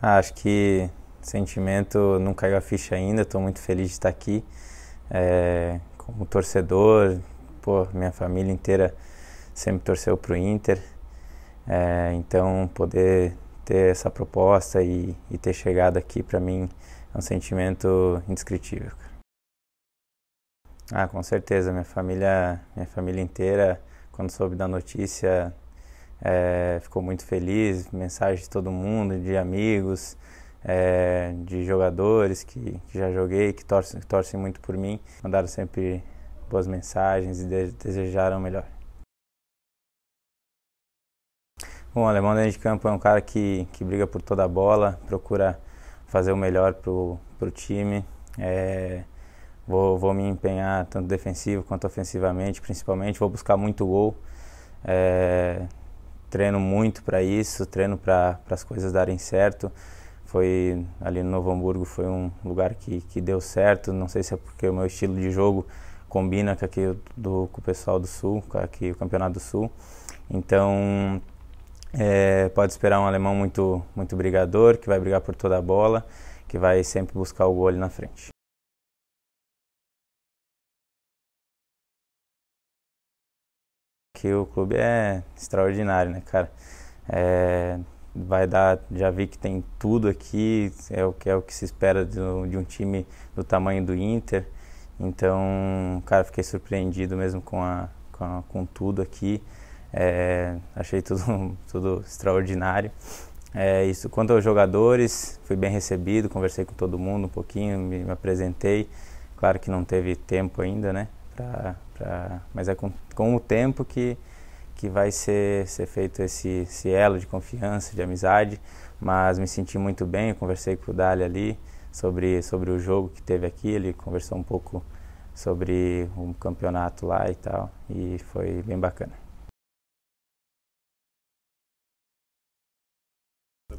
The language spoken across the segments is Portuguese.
Ah, acho que sentimento não caiu a ficha ainda, estou muito feliz de estar aqui. É, como torcedor, pô, minha família inteira sempre torceu para o Inter. É, então, poder ter essa proposta e, e ter chegado aqui, para mim, é um sentimento indescritível. Ah, com certeza. Minha família, minha família inteira, quando soube da notícia, é, ficou muito feliz, mensagem de todo mundo, de amigos, é, de jogadores que, que, já joguei, que torcem, que torcem muito por mim, mandaram sempre boas mensagens e de, desejaram melhor. Bom, o alemão dentro de campo é um cara que, que briga por toda a bola, procura fazer o melhor para o time. É, vou, vou me empenhar tanto defensivo quanto ofensivamente, principalmente. Vou buscar muito gol. É, treino muito para isso, treino para as coisas darem certo. Foi ali no Novo Hamburgo, foi um lugar que, que deu certo. Não sei se é porque o meu estilo de jogo combina com, aqui do, com o pessoal do Sul, com aqui o Campeonato do Sul. Então, é, pode esperar um alemão muito, muito brigador, que vai brigar por toda a bola, que vai sempre buscar o gol ali na frente. que o clube é extraordinário, né, cara? É, vai dar, já vi que tem tudo aqui, é o que é o que se espera de, de um time do tamanho do Inter. Então, cara, fiquei surpreendido mesmo com a, com, a, com tudo aqui. É, achei tudo, tudo extraordinário. É, isso quanto aos jogadores, fui bem recebido, conversei com todo mundo um pouquinho, me, me apresentei. Claro que não teve tempo ainda, né? Pra, pra, mas é com, com o tempo que, que vai ser, ser feito esse, esse elo de confiança, de amizade. Mas me senti muito bem, eu conversei com o Dali ali sobre, sobre o jogo que teve aqui, ele conversou um pouco sobre um campeonato lá e tal, e foi bem bacana.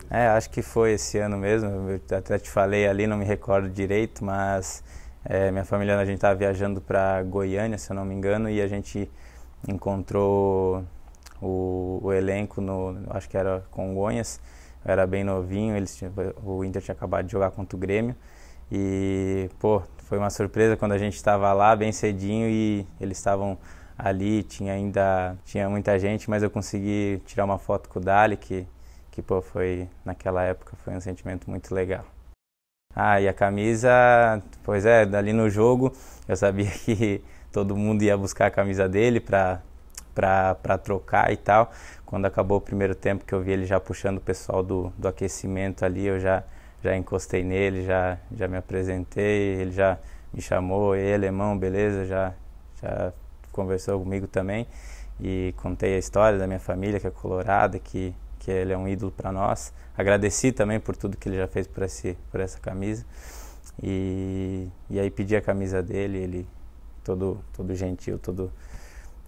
É, acho que foi esse ano mesmo, eu até te falei ali, não me recordo direito, mas é, minha família, a gente estava tá viajando para Goiânia, se eu não me engano, e a gente encontrou o, o, elenco no, acho que era Congonhas, eu era bem novinho, eles tinham, o Inter tinha acabado de jogar contra o Grêmio e, pô, foi uma surpresa quando a gente estava lá bem cedinho e eles estavam ali, tinha ainda, tinha muita gente, mas eu consegui tirar uma foto com o Dali, que, que pô, foi, naquela época, foi um sentimento muito legal. Ah, e a camisa, pois é, ali no jogo eu sabia que todo mundo ia buscar a camisa dele para para trocar e tal. Quando acabou o primeiro tempo que eu vi ele já puxando o pessoal do, do aquecimento ali, eu já, já encostei nele, já, já me apresentei, ele já me chamou, é alemão, beleza, já, já conversou comigo também e contei a história da minha família, que é colorada, que que ele é um ídolo para nós. Agradeci também por tudo que ele já fez por, esse, por essa camisa. E, e aí pedi a camisa dele, ele todo, todo gentil, todo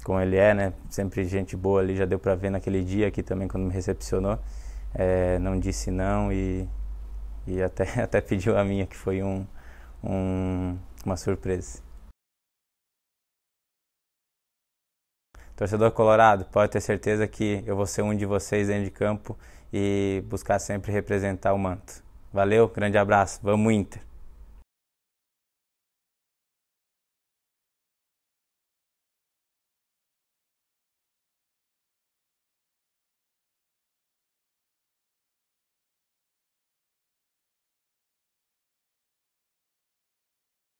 como ele é, né? Sempre gente boa ali, já deu para ver naquele dia aqui também quando me recepcionou. É, não disse não e, e até, até pediu a minha, que foi um, um uma surpresa. Torcedor colorado, pode ter certeza que eu vou ser um de vocês dentro de campo e buscar sempre representar o manto. Valeu, grande abraço, vamos Inter!